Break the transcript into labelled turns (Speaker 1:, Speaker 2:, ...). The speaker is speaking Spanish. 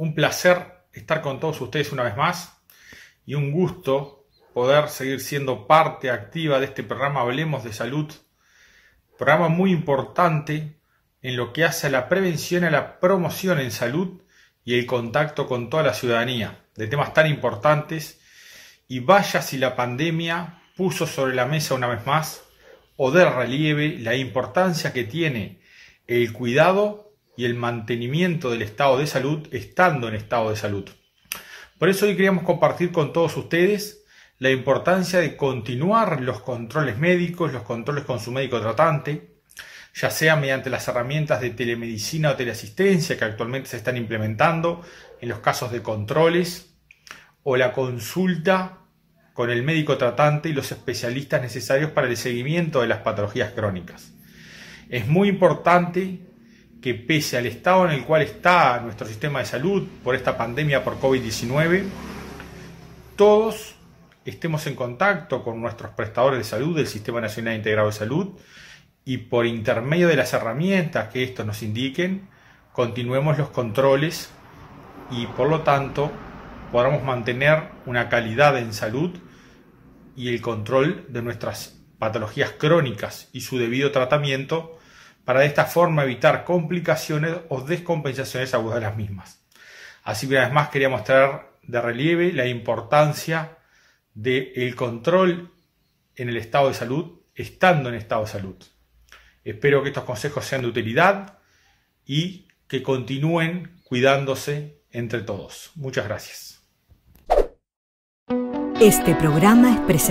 Speaker 1: Un placer estar con todos ustedes una vez más y un gusto poder seguir siendo parte activa de este programa Hablemos de Salud, programa muy importante en lo que hace a la prevención, a la promoción en salud y el contacto con toda la ciudadanía, de temas tan importantes. Y vaya si la pandemia puso sobre la mesa una vez más o de relieve la importancia que tiene el cuidado y el mantenimiento del estado de salud estando en estado de salud. Por eso hoy queríamos compartir con todos ustedes la importancia de continuar los controles médicos, los controles con su médico tratante, ya sea mediante las herramientas de telemedicina o teleasistencia que actualmente se están implementando en los casos de controles, o la consulta con el médico tratante y los especialistas necesarios para el seguimiento de las patologías crónicas. Es muy importante que pese al estado en el cual está nuestro sistema de salud por esta pandemia por COVID-19, todos estemos en contacto con nuestros prestadores de salud del Sistema Nacional Integrado de Salud y por intermedio de las herramientas que estos nos indiquen, continuemos los controles y por lo tanto podamos mantener una calidad en salud y el control de nuestras patologías crónicas y su debido tratamiento para de esta forma evitar complicaciones o descompensaciones agudas de las mismas. Así que una vez más quería mostrar de relieve la importancia del control en el estado de salud, estando en estado de salud. Espero que estos consejos sean de utilidad y que continúen cuidándose entre todos. Muchas gracias.
Speaker 2: Este programa es